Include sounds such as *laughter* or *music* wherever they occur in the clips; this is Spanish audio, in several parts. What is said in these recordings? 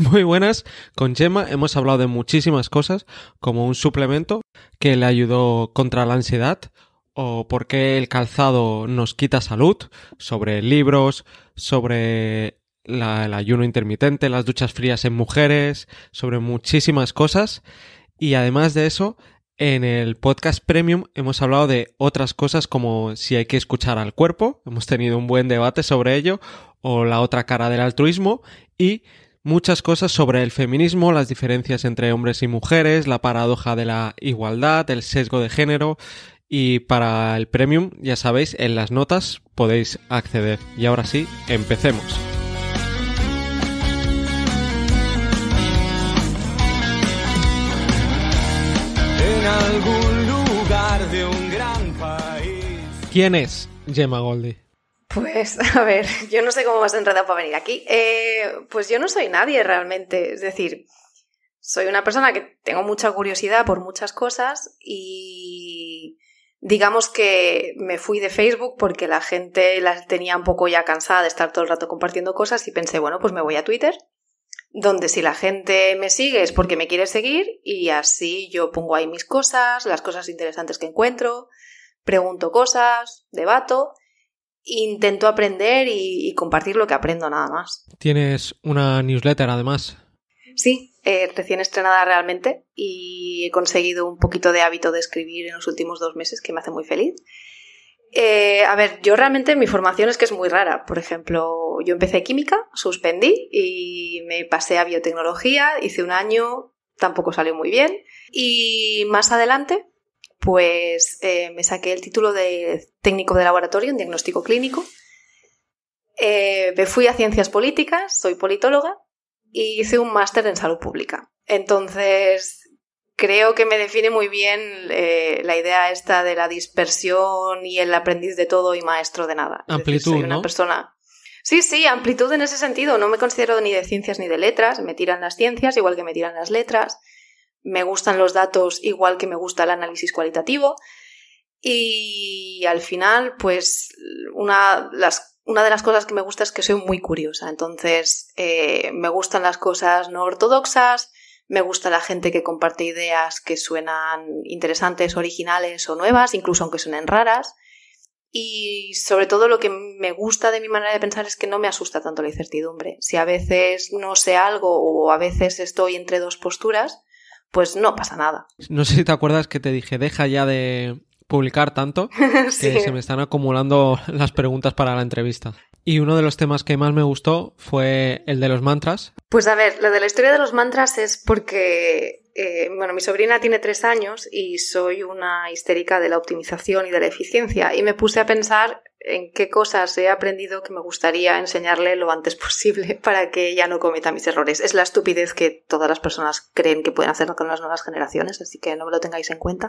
*laughs* Muy buenas, con Gemma hemos hablado de muchísimas cosas, como un suplemento que le ayudó contra la ansiedad, o por qué el calzado nos quita salud, sobre libros, sobre el ayuno intermitente, las duchas frías en mujeres, sobre muchísimas cosas. Y además de eso, en el podcast premium hemos hablado de otras cosas como si hay que escuchar al cuerpo, hemos tenido un buen debate sobre ello, o la otra cara del altruismo, y muchas cosas sobre el feminismo, las diferencias entre hombres y mujeres, la paradoja de la igualdad, el sesgo de género y para el premium, ya sabéis, en las notas podéis acceder. Y ahora sí, empecemos. ¿Quién es Gemma Goldie? Pues *laughs* a ver, yo no sé cómo vas enredado para venir aquí. Eh, pues yo no soy nadie realmente. Es decir, soy una persona que tengo mucha curiosidad por muchas cosas y digamos que me fui de Facebook porque la gente la tenía un poco ya cansada de estar todo el rato compartiendo cosas y pensé, bueno, pues me voy a Twitter, donde si la gente me sigue es porque me quiere seguir y así yo pongo ahí mis cosas, las cosas interesantes que encuentro, pregunto cosas, debato intento aprender y, compartir lo que aprendo nada más. Tienes una newsletter además. Sí, eh, recién estrenada realmente y he conseguido un poquito de hábito de escribir en los últimos dos meses que me hace muy feliz. Eh, a ver, yo realmente mi formación es que es muy rara. Por ejemplo, yo empecé química, suspendí y me pasé a biotecnología, hice un año, tampoco salió muy bien. Y más adelante pues eh, me saqué el título de técnico de laboratorio en diagnóstico clínico. Eh, me fui a ciencias políticas, soy politóloga y hice un máster en salud pública. Entonces, creo que me define muy bien eh, la idea esta de la dispersión y el aprendiz de todo y maestro de nada. Amplitud, Sí, sí, amplitud en ese sentido. No me considero ni de ciencias ni de letras. Me tiran las ciencias igual que me tiran las letras me gustan los datos igual que me gusta el análisis cualitativo. Y al final, pues una, de las cosas que me gusta es que soy muy curiosa. Entonces, eh, me gustan las cosas no ortodoxas, me gusta la gente que comparte ideas que suenan interesantes, originales o nuevas, incluso aunque suenen raras. Y sobre todo lo que me gusta de mi manera de pensar es que no me asusta tanto la incertidumbre. Si a veces no sé algo o a veces estoy entre dos posturas, pues no pasa nada. No sé si te acuerdas que te dije, deja ya de publicar tanto *laughs* que se me están acumulando *laughs* las preguntas para la entrevista. Y uno de los temas que más me gustó fue el de los mantras. Pues a ver, lo de la historia de los mantras es porque, eh, bueno, mi sobrina tiene tres años y soy una histérica de la optimización y de la eficiencia y me puse a pensar en qué cosas he aprendido que me gustaría enseñarle lo antes *laughs* posible para que ella no cometa mis errores. Es la estupidez que todas las personas creen que pueden hacer con las nuevas generaciones, así que no me lo tengáis en cuenta.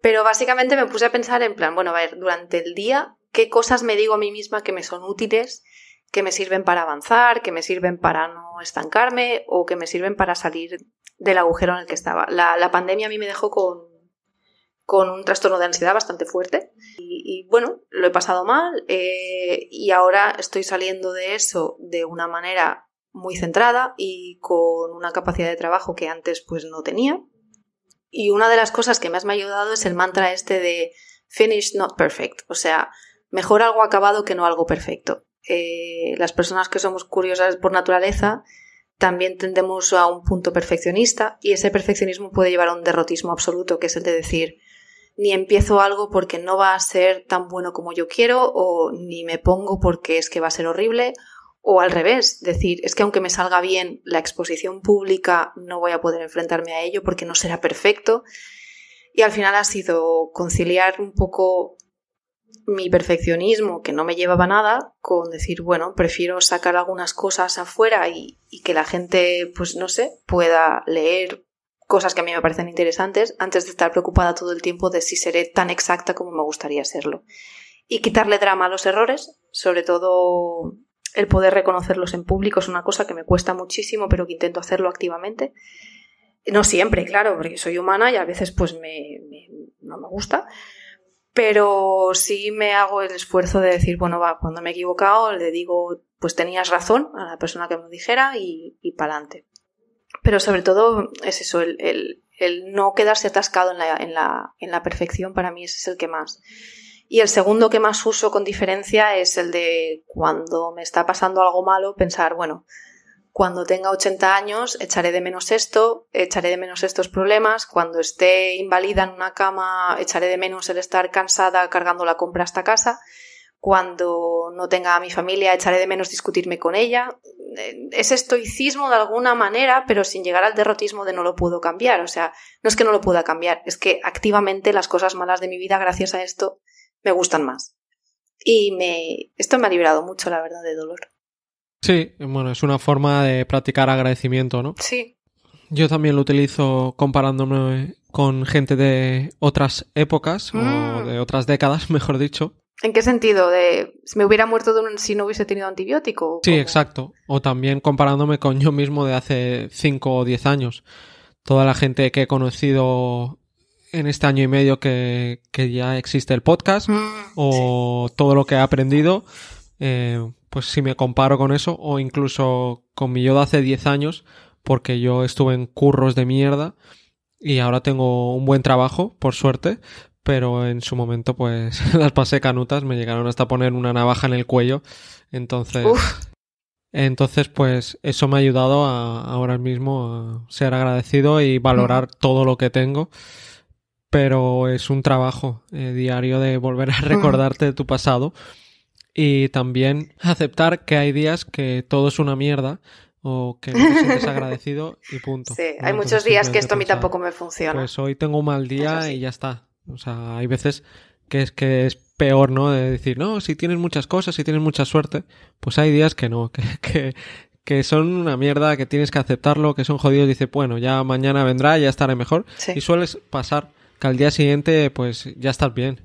Pero básicamente me puse a pensar en plan, bueno, a ver, durante el día qué cosas me digo a mí misma que me son útiles, que me sirven para avanzar, que me sirven para no estancarme o que me sirven para salir del agujero en el que estaba. La, pandemia a mí me dejó con, un trastorno de ansiedad bastante fuerte y, bueno, lo he pasado mal eh, y ahora estoy saliendo de eso de una manera muy centrada y con una capacidad de trabajo que antes pues no tenía. Y una de las cosas que más me ha ayudado es el mantra este de finish not perfect, o sea, Mejor algo acabado que no algo perfecto. Eh, las personas que somos curiosas por naturaleza también tendemos a un punto perfeccionista y ese perfeccionismo puede llevar a un derrotismo absoluto, que es el de decir, ni empiezo algo porque no va a ser tan bueno como yo quiero, o ni me pongo porque es que va a ser horrible, o al revés, decir, es que aunque me salga bien la exposición pública, no voy a poder enfrentarme a ello porque no será perfecto. Y al final ha sido conciliar un poco mi perfeccionismo, que no me llevaba nada, con decir, bueno, prefiero sacar algunas cosas afuera y, que la gente, pues no sé, pueda leer cosas que a mí me parecen interesantes antes de estar preocupada todo el tiempo de si seré tan exacta como me gustaría serlo. Y quitarle drama a los errores, sobre todo el poder reconocerlos en público es una cosa que me cuesta muchísimo, pero que intento hacerlo activamente. No siempre, claro, porque soy humana y a veces pues me no me gusta, pero sí me hago el esfuerzo de decir, bueno, va, cuando me he equivocado le digo, pues tenías razón a la persona que me dijera y, y para adelante. Pero sobre todo es eso, el, no quedarse atascado en la, en la, perfección para mí es el que más. Y el segundo que más uso con diferencia es el de cuando me está pasando algo malo, pensar, bueno, cuando tenga 80 años echaré de menos esto, echaré de menos estos problemas, cuando esté inválida en una cama echaré de menos el estar cansada cargando la compra hasta casa, cuando no tenga a mi familia echaré de menos discutirme con ella. Eh, es estoicismo de alguna manera, pero sin llegar al derrotismo de no lo puedo cambiar. O sea, no es que no lo pueda cambiar, es que activamente las cosas malas de mi vida gracias a esto me gustan más. Y me, esto me ha liberado mucho, la verdad, de dolor. Sí, bueno, es una forma de practicar agradecimiento, ¿no? Sí. Yo también lo utilizo comparándome con gente de otras épocas o mm. de otras décadas, *laughs* mejor dicho. ¿En qué sentido? De me hubiera muerto de un, si no hubiese tenido antibiótico. Sí, exacto. O también comparándome con yo mismo de hace 5 o 10 años. Toda la gente que he conocido en este año y medio que, ya existe el podcast mm, o todo lo que he aprendido eh, pues si me comparo con eso o incluso con mi yo de hace 10 años, porque yo estuve en curros de mierda y ahora tengo un buen trabajo, por suerte, pero en su momento pues *laughs* las pasé canutas, me llegaron hasta poner una navaja en el cuello, entonces... Entonces, pues eso me ha ayudado a, ahora mismo a ser agradecido y valorar todo lo que tengo pero es un trabajo eh, diario de volver a recordarte de tu pasado y también aceptar que hay días que todo es una mierda o que no te sientes *laughs* agradecido y punto. Sí, hay muchos días que esto a mí tampoco me funciona. Pues hoy tengo un mal día y ya está. O sea, hay veces que es que es peor, ¿no? De decir, no, si tienes muchas cosas, si tienes mucha suerte, pues hay días que no, *laughs* que, que, que son una mierda, que tienes que aceptarlo, que son jodidos. Dice, bueno, ya mañana vendrá, ya estaré mejor. Y sueles pasar que al día siguiente, pues ya estás bien.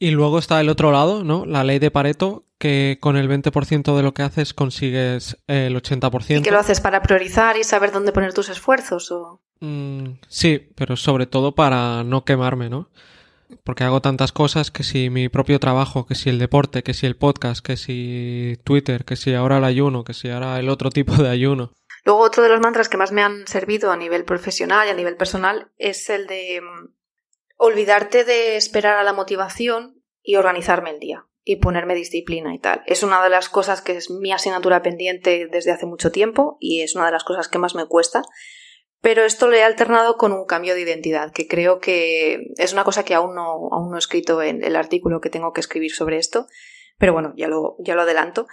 Y luego está el otro lado, ¿no? La ley de Pareto, que con el 20% de lo que haces consigues el 80%. ¿Y qué lo haces para priorizar y saber dónde poner tus esfuerzos? O... Mm, sí, pero sobre todo para no quemarme, ¿no? Porque hago tantas cosas que si mi propio trabajo, que si el deporte, que si el podcast, que si Twitter, que si ahora el ayuno, que si ahora el otro tipo de ayuno. Luego otro de los mantras que más me han servido a nivel profesional y a nivel personal es el de mm, olvidarte de esperar a la motivación y organizarme el día y ponerme disciplina y tal. Es una de las cosas que es mi asignatura pendiente desde hace mucho tiempo y es una de las cosas que más me cuesta. Pero esto lo he alternado con un cambio de identidad, que creo que es una cosa que aún no, aún no he escrito en el artículo que tengo que escribir sobre esto. Pero bueno, ya lo, ya lo adelanto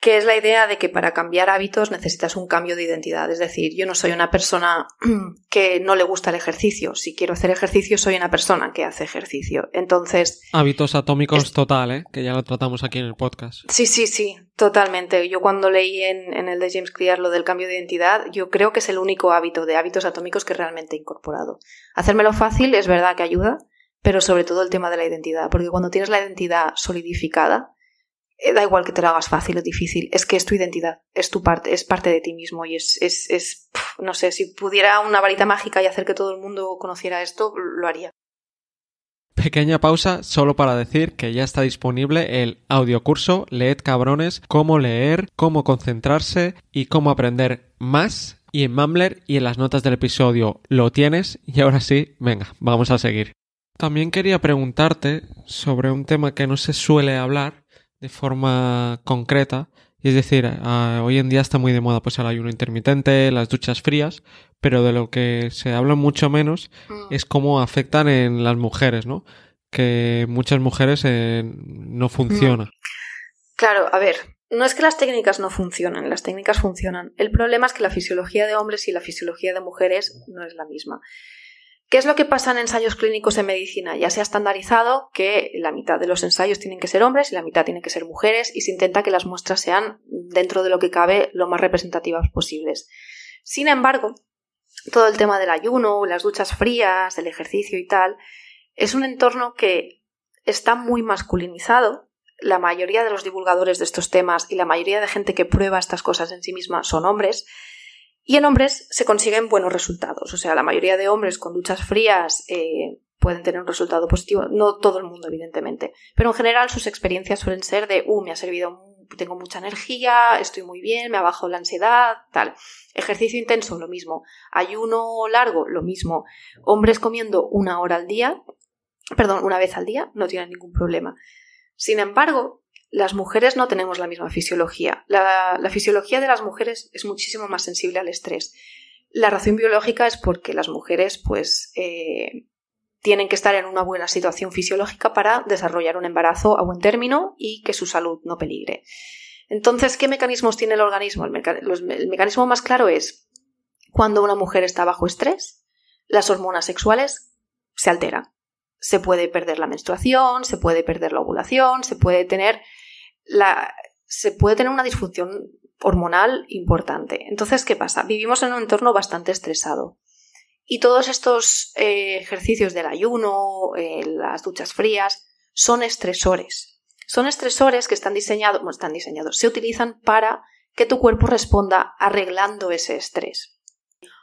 que es la idea de que para cambiar hábitos necesitas un cambio de identidad. Es decir, yo no soy una persona *clears throat* que no le gusta el ejercicio. Si quiero hacer ejercicio, soy una persona que hace ejercicio. Entonces. Hábitos atómicos total, ¿eh? Que ya lo tratamos aquí en el podcast. Sí, sí, sí, totalmente. Yo cuando leí en, en, el de James Clear lo del cambio de identidad, yo creo que es el único hábito de hábitos atómicos que realmente he incorporado. Hacérmelo fácil es verdad que ayuda, pero sobre todo el tema de la identidad. Porque cuando tienes la identidad solidificada, eh, da igual que te lo hagas fácil o difícil, es que es tu identidad, es tu parte, es parte de ti mismo y es, no sé, si pudiera una varita mágica y hacer que todo el mundo conociera esto, lo haría. Pequeña pausa solo para decir que ya está disponible el audiocurso Leed Cabrones, cómo leer, cómo concentrarse y cómo aprender más. Y en Mumbler y en las notas del episodio lo tienes. Y ahora sí, venga, vamos a seguir. También quería preguntarte sobre un tema que no se suele hablar de forma concreta. Es decir, ah, hoy en día está muy de moda pues el ayuno intermitente, las duchas frías, pero de lo que se habla mucho menos mm. es cómo afectan en las mujeres, ¿no? Que muchas mujeres eh, no funcionan. Mm. Claro, a ver, no es que las técnicas no funcionan, las técnicas funcionan. El problema es que la fisiología de hombres y la fisiología de mujeres no es la misma. ¿Qué es lo que pasa en ensayos clínicos en medicina? Ya se ha estandarizado que la mitad de los ensayos tienen que ser hombres y la mitad tienen que ser mujeres y se intenta que las muestras sean, dentro de lo que cabe, lo más representativas posibles. Sin embargo, todo el tema del ayuno, las duchas frías, el ejercicio y tal, es un entorno que está muy masculinizado. La mayoría de los divulgadores de estos temas y la mayoría de gente que prueba estas cosas en sí misma son hombres y en hombres se consiguen buenos resultados. O sea, la mayoría de hombres con duchas frías eh, pueden tener un resultado positivo. No todo el mundo, evidentemente. Pero en general sus experiencias suelen ser de, uh, me ha servido, tengo mucha energía, estoy muy bien, me ha bajado la ansiedad, tal. Ejercicio intenso, lo mismo. Ayuno largo, lo mismo. Hombres comiendo una hora al día, perdón, una vez al día, no tienen ningún problema. Sin embargo, las mujeres no tenemos la misma fisiología. La, fisiología de las mujeres es muchísimo más sensible al estrés. La razón biológica es porque las mujeres, pues, eh, tienen que estar en una buena situación fisiológica para desarrollar un embarazo a buen término y que su salud no peligre. Entonces, ¿qué mecanismos tiene el organismo? el mecanismo más claro es cuando una mujer está bajo estrés, las hormonas sexuales se alteran. Se puede perder la menstruación, se puede perder la ovulación, se puede tener se puede tener una disfunción hormonal importante. Entonces, ¿qué pasa? Vivimos en un entorno bastante estresado. Y todos estos eh, ejercicios del ayuno, eh, las duchas frías, son estresores. Son estresores que están diseñados, están diseñados, se utilizan para que tu cuerpo responda arreglando ese estrés.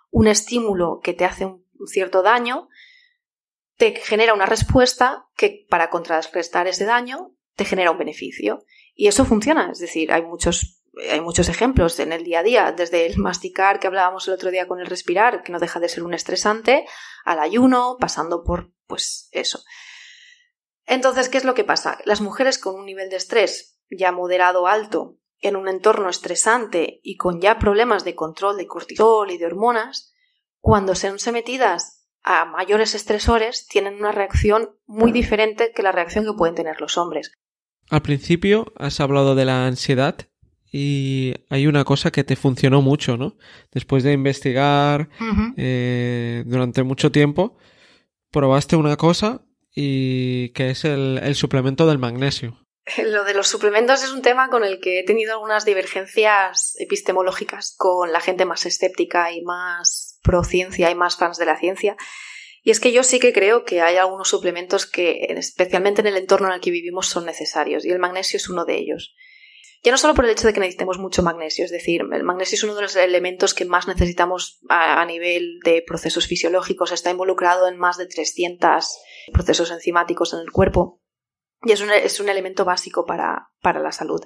Un estímulo que te hace un cierto daño te genera una respuesta que para contrarrestar ese daño te genera un beneficio. Y eso funciona, es decir, hay muchos, hay muchos ejemplos en el día a día, desde el masticar que hablábamos el otro día con el respirar, que no deja de ser un estresante, al ayuno, pasando por, pues, eso. Entonces, ¿qué es lo que pasa? Las mujeres con un nivel de estrés ya moderado alto, en un entorno estresante y con ya problemas de control de cortisol y de hormonas, cuando sean sometidas a mayores estresores, tienen una reacción muy diferente que la reacción que pueden tener los hombres. Al principio has hablado de la ansiedad y hay una cosa que te funcionó mucho, ¿no? Después de investigar eh, durante mucho tiempo, probaste una cosa y que es el, el suplemento del magnesio. *laughs* Lo de los suplementos es un tema con el que he tenido algunas divergencias epistemológicas con la gente más escéptica y más pro ciencia y más fans de la ciencia. Y es que yo sí que creo que hay algunos suplementos que, especialmente en el entorno en el que vivimos, son necesarios, y el magnesio es uno de ellos. Ya no solo por el hecho de que necesitemos mucho magnesio, es decir, el magnesio es uno de los elementos que más necesitamos a, nivel de procesos fisiológicos, está involucrado en más de 300 procesos enzimáticos en el cuerpo y es un, elemento básico para, para la salud.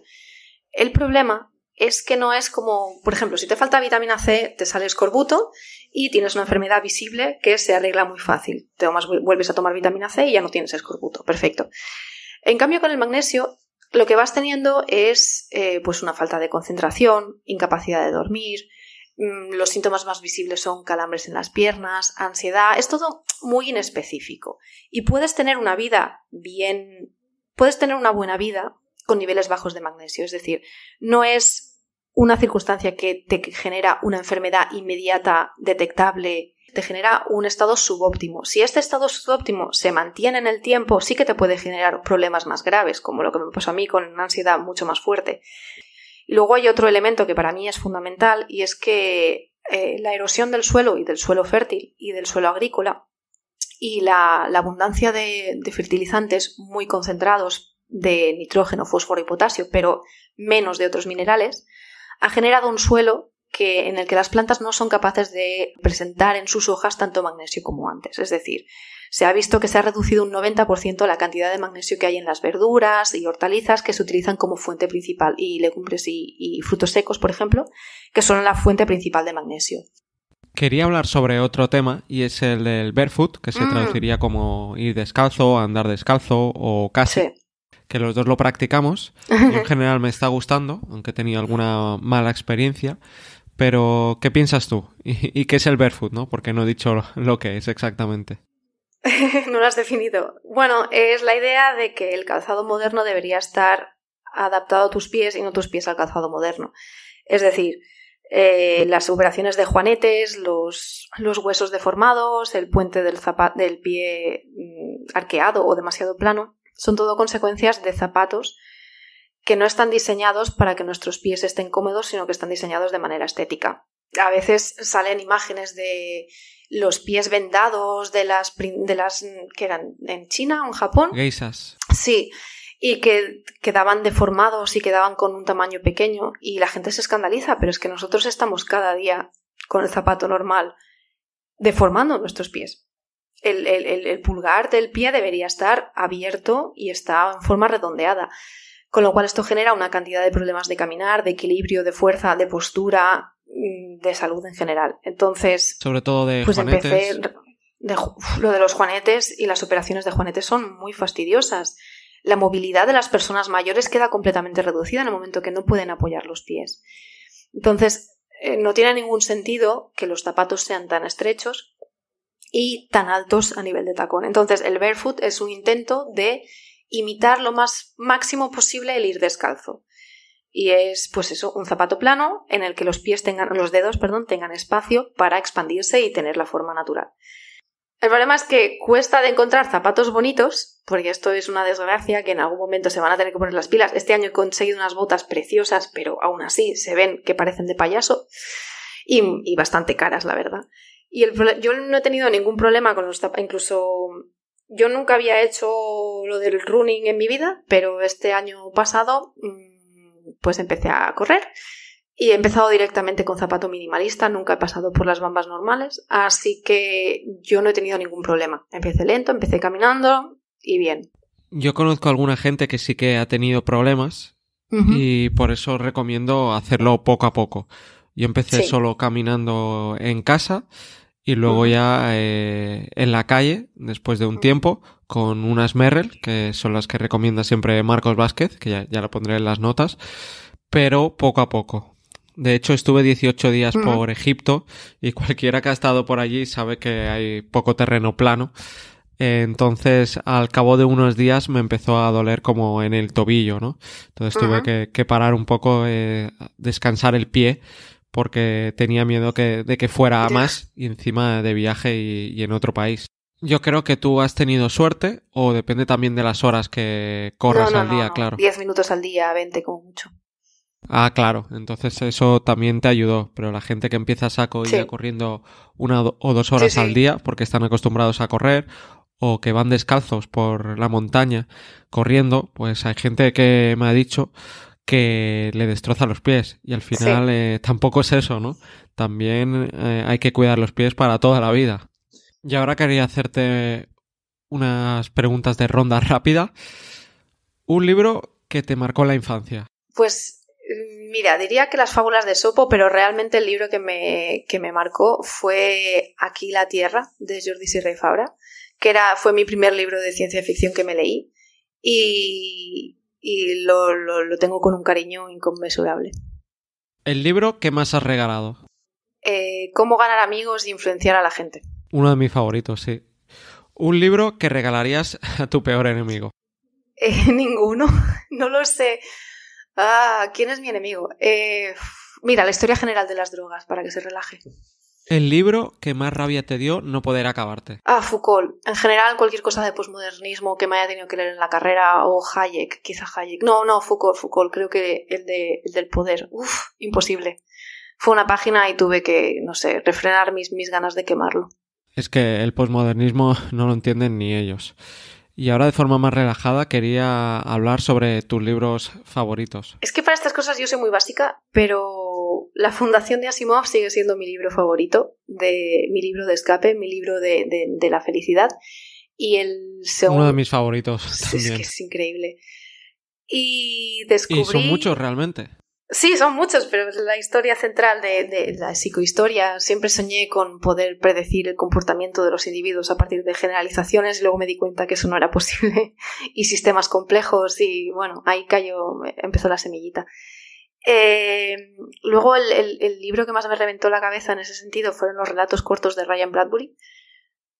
El problema es que no es como, por ejemplo, si te falta vitamina C, te sale escorbuto y tienes una enfermedad visible que se arregla muy fácil. Te vuelves a tomar vitamina C y ya no tienes escorbuto. Perfecto. En cambio, con el magnesio, lo que vas teniendo es eh, pues una falta de concentración, incapacidad de dormir, mm, los síntomas más visibles son calambres en las piernas, ansiedad, es todo muy inespecífico. Y puedes tener una vida bien, puedes tener una buena vida con niveles bajos de magnesio, es decir, no es una circunstancia que te genera una enfermedad inmediata, detectable, te genera un estado subóptimo. Si este estado subóptimo se mantiene en el tiempo, sí que te puede generar problemas más graves, como lo que me pasó a mí con una ansiedad mucho más fuerte. Luego hay otro elemento que para mí es fundamental y es que eh, la erosión del suelo y del suelo fértil y del suelo agrícola y la, abundancia de fertilizantes muy concentrados de nitrógeno, fósforo y potasio, pero menos de otros minerales, ha generado un suelo que, en el que las plantas no son capaces de presentar en sus hojas tanto magnesio como antes. Es decir, se ha visto que se ha reducido un 90% la cantidad de magnesio que hay en las verduras y hortalizas que se utilizan como fuente principal, y legumbres y, frutos secos, por ejemplo, que son la fuente principal de magnesio. Quería hablar sobre otro tema y es el del barefoot, que se mm. traduciría como ir descalzo, andar descalzo o casi que los dos lo practicamos. *laughs* en general me está gustando, aunque he tenido alguna mala experiencia. Pero, ¿qué piensas tú? ¿Y, qué es el barefoot, no? Porque no he dicho lo, que es exactamente. *laughs* no lo has definido. Bueno, es la idea de que el calzado moderno debería estar adaptado a tus pies y no tus pies al calzado moderno. Es decir, eh, las operaciones de juanetes, los, los huesos deformados, el puente del, del pie mm, arqueado o demasiado plano, son todo consecuencias de zapatos que no están diseñados para que nuestros pies estén cómodos, sino que están diseñados de manera estética. A veces salen imágenes de los pies vendados de las, de las que eran en China o en Japón. Geisas. Sí, y que quedaban deformados y quedaban con un tamaño pequeño y la gente se escandaliza, pero es que nosotros estamos cada día con el zapato normal deformando nuestros pies. El, pulgar del pie debería estar abierto y está en forma redondeada. Con lo cual esto genera una cantidad de problemas de caminar, de equilibrio, de fuerza, de postura, mm, de salud en general. Entonces, sobre todo de pues lo de los juanetes y las operaciones de juanetes son muy fastidiosas. La movilidad de las personas mayores queda completamente reducida en el momento que no pueden apoyar los pies. Entonces, eh, no tiene ningún sentido que los zapatos sean tan estrechos y tan altos a nivel de tacón. Entonces, el barefoot es un intento de imitar lo más máximo posible el ir descalzo. Y es, pues eso, un zapato plano en el que los pies tengan, los dedos, perdón, tengan espacio para expandirse y tener la forma natural. El problema es que cuesta de encontrar zapatos bonitos, porque esto es una desgracia que en algún momento se van a tener que poner las pilas. Este año he conseguido unas botas preciosas, pero aún así se ven que parecen de payaso y, y bastante caras, la verdad. Y el, yo no he tenido ningún problema con los zapatos, incluso yo nunca había hecho lo del running en mi vida, pero este año pasado mm, pues empecé a correr y he empezado directamente con zapato minimalista, nunca he pasado por las bambas normales, así que yo no he tenido ningún problema. Empecé lento, empecé caminando y bien. Yo conozco a alguna gente que sí que ha tenido problemas y por eso recomiendo hacerlo poco a poco. Yo empecé solo caminando en casa y luego ya eh, en la calle, después de un tiempo, con unas Merrell, que son las que recomienda siempre Marcos Vázquez, que ya, la pondré en las notas, pero poco a poco. De hecho, estuve 18 días por Egipto y *laughs* cualquiera que ha estado por allí sabe que hay poco terreno plano. Entonces, al cabo de unos días me empezó a doler como en el tobillo, ¿no? Entonces tuve que, parar un poco, eh, descansar el pie porque tenía miedo que, de que fuera a más y encima de viaje y, en otro país. Yo creo que tú has tenido suerte o depende también de las horas que corras al día, claro. 10 minutos al día, 20 como mucho. Ah, claro, entonces eso también te ayudó, pero la gente que empieza a saco y corriendo una o dos horas al día porque están acostumbrados a correr o que van descalzos por la montaña corriendo, pues hay gente que me ha dicho que le destroza los pies. Y al final eh, tampoco es eso, ¿no? También eh, hay que cuidar los pies para toda la vida. Y ahora quería hacerte unas preguntas de ronda rápida. Un libro que te marcó la infancia. Pues mira, diría que las fábulas de Sopo, pero realmente el libro que me, que me marcó fue Aquí la Tierra, de Jordi Sirrey Fabra, que era, fue mi primer libro de ciencia ficción que me leí. Y y lo, lo, tengo con un cariño inconmensurable. ¿El libro que más has regalado? Eh, Cómo ganar amigos e influenciar a la gente. Uno de mis favoritos, sí. ¿Un libro que regalarías a tu peor enemigo? Eh, *laughs* ninguno, no lo sé. Ah, ¿quién es mi enemigo? Eh, mira, la historia general de las drogas, para que se relaje. El libro que más rabia te dio no poder acabarte. Ah, Foucault. En general, cualquier cosa de posmodernismo que me haya tenido que leer en la carrera, o Hayek, quizá Hayek. No, no, Foucault, Foucault, creo que el, de, el del poder. Uf, imposible. Fue una página y tuve que, no sé, refrenar mis, mis ganas de quemarlo. Es que el posmodernismo *laughs* no lo entienden ni ellos. Y ahora de forma más relajada quería hablar sobre tus libros favoritos. Es que para estas cosas yo soy muy básica, pero La Fundación de Asimov sigue siendo mi libro favorito, de, mi libro de escape, mi libro de, la felicidad. Y el segundo... Uno de mis favoritos. *laughs* Es que es increíble. Y descubrí... Y son muchos realmente. Sí, son muchos, pero la historia central de, la psicohistoria. Siempre soñé con poder predecir el comportamiento de los individuos a partir de generalizaciones y luego me di cuenta que eso no era *laughs* posible. y sistemas complejos y bueno, ahí cayó, empezó la semillita. Eh, luego el, el libro que más me reventó la cabeza en ese sentido fueron los relatos cortos de Ryan Bradbury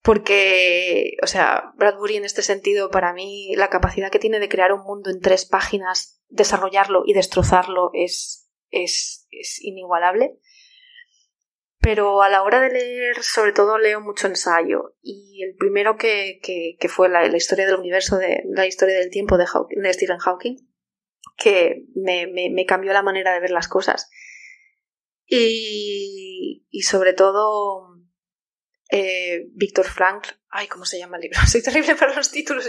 porque, o sea, Bradbury en este sentido, para mí, la capacidad que tiene de crear un mundo en tres páginas, desarrollarlo y destrozarlo es, es, es inigualable. Pero a la hora de leer, sobre todo leo mucho ensayo. Y el primero que, fue la, historia del universo, de, la historia del tiempo de, Stephen Hawking, que me, me, me cambió la manera de ver las cosas. y sobre todo eh, Víctor Frank, ay, ¿cómo se llama el libro? *laughs* Soy terrible para los títulos,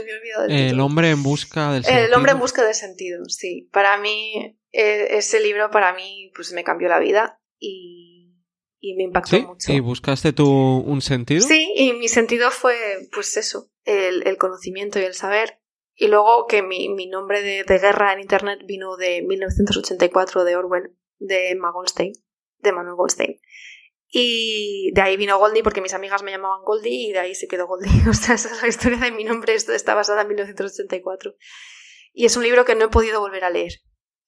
me he el hombre en busca del sentido. El hombre en busca del sentido, sí. Para mí, e, ese libro para mí pues me cambió la vida y, y me impactó ¿Sí? mucho. ¿Y buscaste tú un sentido? Sí, y mi sentido fue pues eso, el, conocimiento y el saber. Y luego que mi, mi nombre de, guerra en Internet vino de 1984 de Orwell, de de Manuel Goldstein. Y de ahí vino Goldie porque mis amigas me llamaban Goldie y de ahí se quedó Goldie. *laughs* O sea, esa es la historia de mi nombre, esto está basada en 1984. Y es un libro que no he podido volver a leer.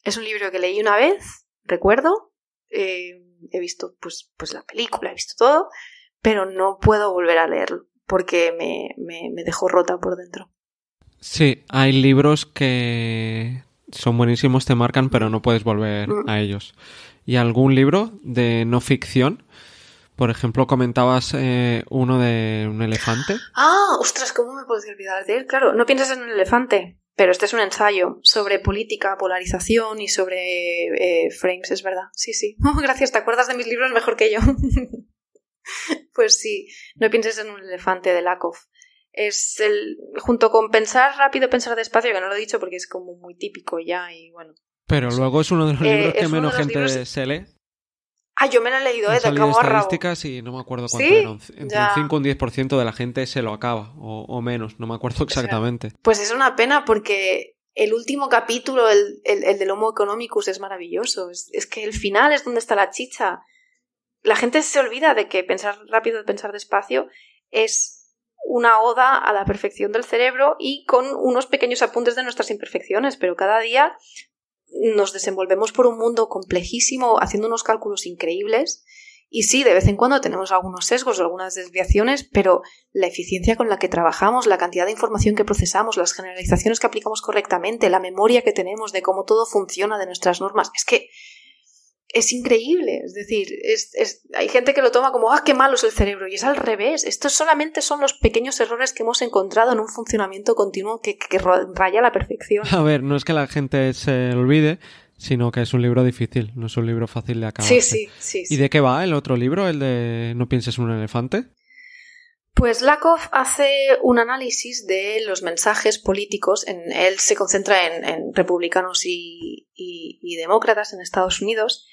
Es un libro que leí una vez, recuerdo, eh, he visto pues, pues la película, he visto todo, pero no puedo volver a leerlo porque me, me, dejó rota por dentro. Sí, hay libros que son buenísimos, te marcan, pero no puedes volver mm. a ellos. ¿Y algún libro de no ficción por ejemplo, comentabas eh, uno de un elefante. Ah, ostras, ¿cómo me puedo olvidar de él? Claro, no piensas en un elefante, pero este es un ensayo sobre política, polarización y sobre eh, frames, es verdad. Sí, sí. *laughs* Oh, gracias, te acuerdas de mis libros mejor que yo. *laughs* pues sí, no pienses en un elefante de Lakoff es el junto con pensar rápido, pensar despacio, que no lo he dicho porque es como muy típico ya y bueno. Pero luego es uno de los eh, libros que menos gente se lee. Ah, yo me la he leído, ¿eh? De cabo estadísticas y no me acuerdo cuánto Entre un 5 y un 10% de la gente se lo acaba, o, menos, no me acuerdo exactamente. pues es una pena porque el último capítulo, el, el, del Homo Economicus, es maravilloso. Es, que el final es donde está la chicha. La gente se olvida de que pensar rápido, y pensar despacio es una oda a la perfección del cerebro y con unos pequeños apuntes de nuestras imperfecciones, pero cada día nos desenvolvemos por un mundo complejísimo, haciendo unos cálculos increíbles. Y sí, de vez en cuando tenemos algunos sesgos, o algunas desviaciones, pero la eficiencia con la que trabajamos, la cantidad de información que procesamos, las generalizaciones que aplicamos correctamente, la memoria que tenemos de cómo todo funciona, de nuestras normas, es que es increíble. Es decir, es, hay gente que lo toma como, ah, qué malo es el cerebro, y es al revés. Estos solamente son los pequeños errores que hemos encontrado en un funcionamiento continuo que, raya la perfección. A ver, no es que la gente se olvide, sino que es un libro difícil, no es un libro fácil de acabar. Sí, sí, sí, ¿Y de qué va el otro libro, el de No pienses en un elefante? Pues Lakoff hace un análisis de los mensajes políticos. En, él se concentra en, republicanos y, demócratas en Estados Unidos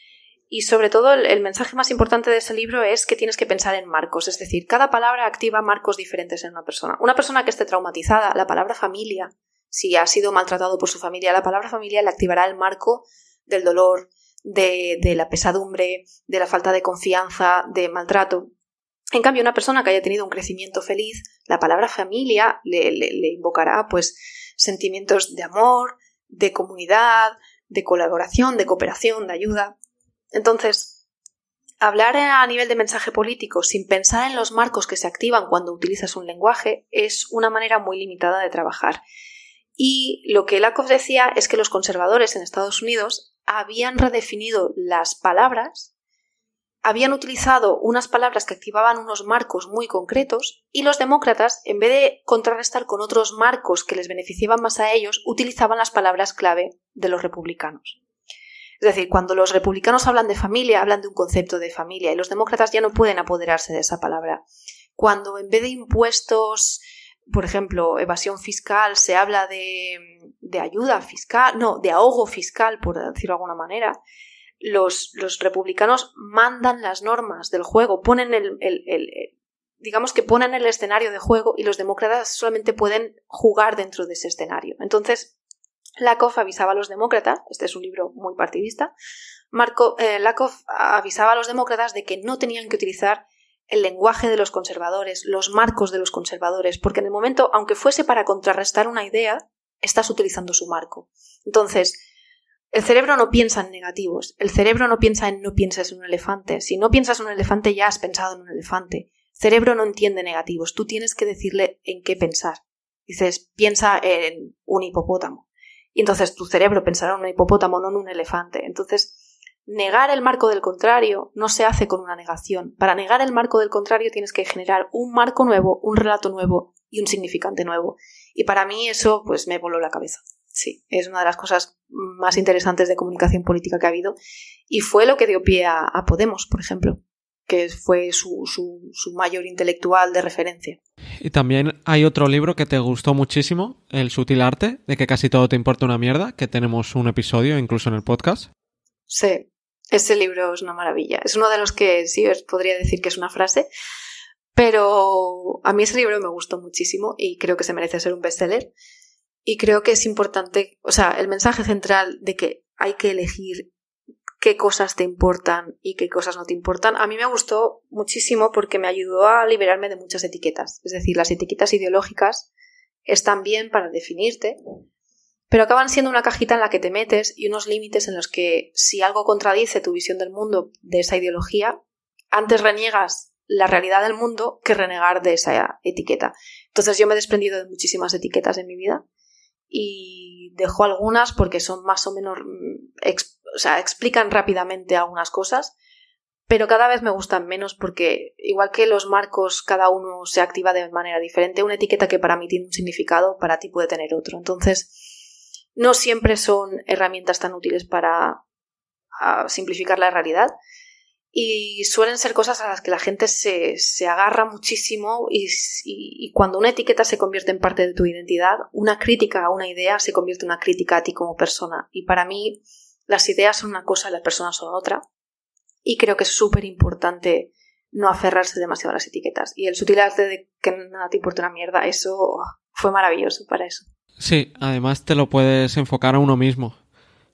y sobre todo el, mensaje más importante de ese libro es que tienes que pensar en marcos, es decir, cada palabra activa marcos diferentes en una persona. Una persona que esté traumatizada, la palabra familia, si ha sido maltratado por su familia, la palabra familia le activará el marco del dolor, de, la pesadumbre, de la falta de confianza, de maltrato. En cambio, una persona que haya tenido un crecimiento feliz, la palabra familia le, le invocará pues sentimientos de amor, de comunidad, de colaboración, de cooperación, de ayuda. Entonces, hablar a nivel de mensaje político sin pensar en los marcos que se activan cuando utilizas un lenguaje es una manera muy limitada de trabajar. Y lo que Lakoff decía es que los conservadores en Estados Unidos habían redefinido las palabras, habían utilizado unas palabras que activaban unos marcos muy concretos y los demócratas, en vez de contrarrestar con otros marcos que les beneficiaban más a ellos, utilizaban las palabras clave de los republicanos. Es decir, cuando los republicanos hablan de familia, hablan de un concepto de familia y los demócratas ya no pueden apoderarse de esa palabra. Cuando en vez de impuestos, por ejemplo, evasión fiscal, se habla de, ayuda fiscal, no, de ahogo fiscal, por decirlo de alguna manera, los, los republicanos mandan las normas del juego, ponen el digamos que ponen el escenario de juego y los demócratas solamente pueden jugar dentro de ese escenario. Entonces, Lakoff avisaba a los demócratas, este es un libro muy partidista, Marco, eh, Lakoff avisaba a los demócratas de que no tenían que utilizar el lenguaje de los conservadores, los marcos de los conservadores, porque en el momento, aunque fuese para contrarrestar una idea, estás utilizando su marco. Entonces, el cerebro no piensa en negativos, el cerebro no piensa en no pienses en un elefante, si no piensas en un elefante ya has pensado en un elefante, el cerebro no entiende negativos, tú tienes que decirle en qué pensar. Dices, piensa en un hipopótamo y entonces tu cerebro pensará en un hipopótamo, no en un elefante. Entonces, negar el marco del contrario no se hace con una negación. Para negar el marco del contrario tienes que generar un marco nuevo, un relato nuevo y un significante nuevo. Y para mí eso pues me voló la cabeza. Sí, es una de las cosas más interesantes de comunicación política que ha habido y fue lo que dio pie a Podemos, por ejemplo que fue su, su, mayor intelectual de referencia. Y también hay otro libro que te gustó muchísimo, El sutil arte, de que casi todo te importa una mierda, que tenemos un episodio incluso en el podcast. Sí, ese libro es una maravilla. Es uno de los que sí os podría decir que es una frase, pero a mí ese libro me gustó muchísimo y creo que se merece ser un bestseller. Y creo que es importante, o sea, el mensaje central de que hay que elegir qué cosas te importan y qué cosas no te importan, a mí me gustó muchísimo porque me ayudó a liberarme de muchas etiquetas. Es decir, las etiquetas ideológicas están bien para definirte, pero acaban siendo una cajita en la que te metes y unos límites en los que si algo contradice tu visión del mundo de esa ideología, antes reniegas la realidad del mundo que renegar de esa etiqueta. Entonces yo me he desprendido de muchísimas etiquetas en mi vida y dejo algunas porque son más o menos, mm, o sea, explican rápidamente algunas cosas, pero cada vez me gustan menos porque igual que los marcos cada uno se activa de manera diferente, una etiqueta que para mí tiene un significado, para ti puede tener otro. Entonces, no siempre son herramientas tan útiles para ah, simplificar la realidad y suelen ser cosas a las que la gente se, agarra muchísimo y, y, cuando una etiqueta se convierte en parte de tu identidad, una crítica a una idea se convierte en una crítica a ti como persona. Y para mí las ideas son una cosa y las personas son otra. Y creo que es súper importante no aferrarse demasiado a las etiquetas. Y el sutil arte de que nada te importa una mierda, eso ¡oh! fue maravilloso para eso. Sí, además te lo puedes enfocar a uno mismo.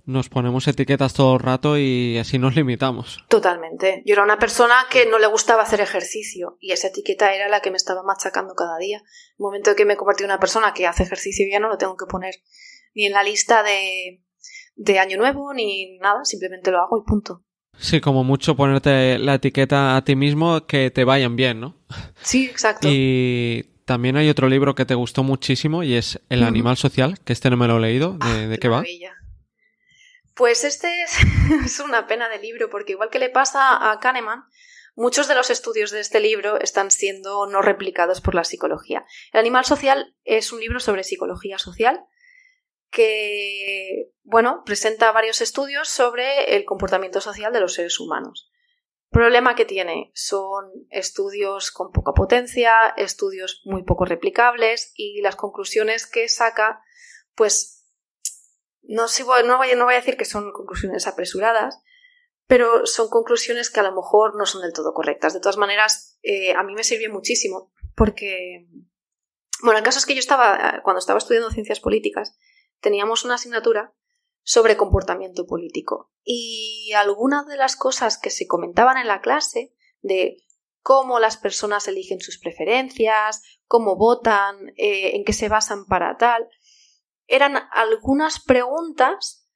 Nos ponemos etiquetas todo el rato y así nos limitamos. Totalmente. Yo era una persona que no le gustaba hacer ejercicio y esa etiqueta era la que me estaba machacando cada día. El momento en que me convertí en una persona que hace ejercicio ya no lo tengo que poner ni en la lista de, de Año Nuevo ni nada, simplemente lo hago y punto. Sí, como mucho ponerte la etiqueta a ti mismo que te vayan bien, ¿no? Sí, exacto. Y también hay otro libro que te gustó muchísimo y es El animal social, que este no me lo he leído, de, ah, qué, va. Pues este *laughs* es, una pena de libro, porque igual que le pasa a Kahneman, Muchos de los estudios de este libro están siendo no replicados por la psicología. El animal social es un libro sobre psicología social que, bueno, presenta varios estudios sobre el comportamiento social de los seres humanos. Problema que tiene son estudios con poca potencia, estudios muy poco replicables y las conclusiones que saca pues no, si voy, no, a decir que son conclusiones apresuradas, pero son conclusiones que a lo mejor no son del todo correctas. De todas maneras, eh, a mí me sirvió muchísimo porque, bueno, el caso es que yo estaba, cuando estaba estudiando ciencias políticas, teníamos una asignatura sobre comportamiento político y algunas de las cosas que se comentaban en la clase de cómo las personas eligen sus preferencias, cómo votan, eh, en qué se basan para tal, eran algunas preguntas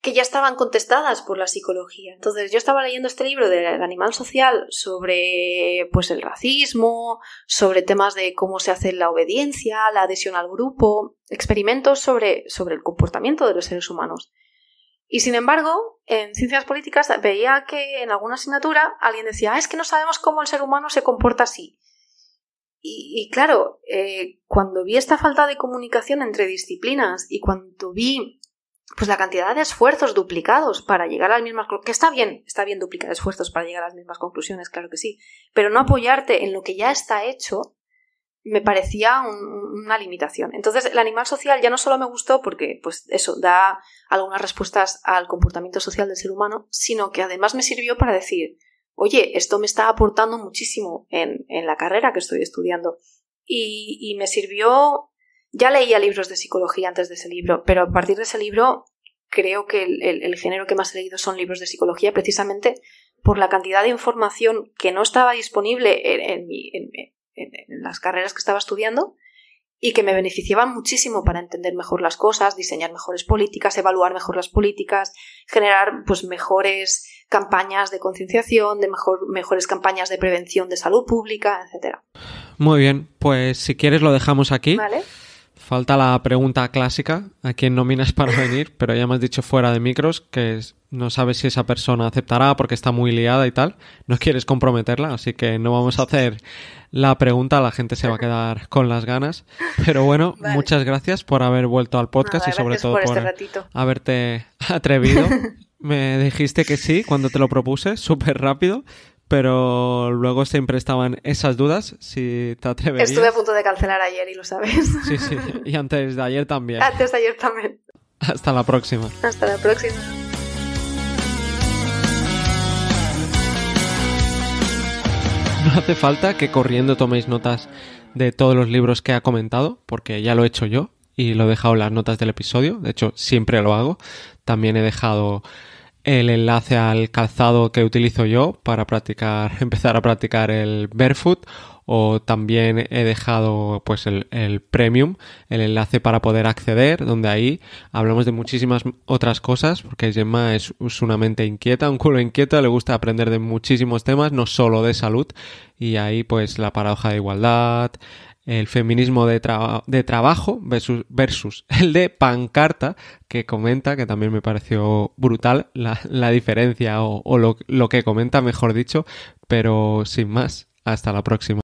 que ya estaban contestadas por la psicología. Entonces, yo estaba leyendo este libro del animal social sobre pues el racismo, sobre temas de cómo se hace la obediencia, la adhesión al grupo, experimentos sobre, sobre el comportamiento de los seres humanos. Y sin embargo, en ciencias políticas veía que en alguna asignatura alguien decía, ah, es que no sabemos cómo el ser humano se comporta así. Y, claro, eh, cuando vi esta falta de comunicación entre disciplinas y cuando vi pues la cantidad de esfuerzos duplicados para llegar a las mismas que está bien, está bien duplicar esfuerzos para llegar a las mismas conclusiones, claro que sí, pero no apoyarte en lo que ya está hecho me parecía una limitación. Entonces, el animal social ya no solo me gustó porque, pues eso, da algunas respuestas al comportamiento social del ser humano, sino que además me sirvió para decir, oye, esto me está aportando muchísimo en, en la carrera que estoy estudiando. Y, y, me sirvió, ya leía libros de psicología antes de ese libro, pero a partir de ese libro creo que el, el, género que más he leído son libros de psicología precisamente por la cantidad de información que no estaba disponible en, en, las carreras que estaba estudiando y que me beneficiaba muchísimo para entender mejor las cosas, diseñar mejores políticas, evaluar mejor las políticas, generar pues mejores campañas de concienciación, de mejor, mejores campañas de prevención de salud pública, etcétera. Muy bien, pues si quieres lo dejamos aquí. Vale. Falta la pregunta clásica, ¿a quién nominas para venir? *laughs* Pero ya me has dicho fuera de micros que no sabes si esa persona aceptará porque está muy liada y tal. No quieres comprometerla, así que no vamos a hacer la pregunta, la gente se va a quedar *laughs* con las ganas. Pero bueno, muchas gracias por haber vuelto al podcast y sobre todo por, este haberte atrevido *laughs* Me dijiste que sí cuando te lo propuse, súper rápido, pero luego siempre estaban esas dudas, si te Estuve a punto de cancelar ayer y lo sabes. Sí, sí, y antes de ayer también. Antes de ayer también. Hasta la próxima. Hasta la próxima. No hace falta que corriendo toméis notas de todos los libros que ha comentado, porque ya lo he hecho yo, y lo he dejado en las notas del episodio, de hecho siempre lo hago. También he dejado el enlace al calzado que utilizo yo para practicar, *laughs* empezar a practicar el barefoot o también he dejado pues el, premium, el enlace para poder acceder, donde ahí hablamos de muchísimas otras cosas, porque Gemma es, es, una mente inquieta, un culo inquieto, le gusta aprender de muchísimos temas, no solo de salud, y ahí pues la paradoja de igualdad, el feminismo de, trabajo versus, *laughs* el de pancarta, que comenta, que también me pareció brutal la, diferencia o, lo que comenta, mejor dicho, pero sin más, hasta la próxima.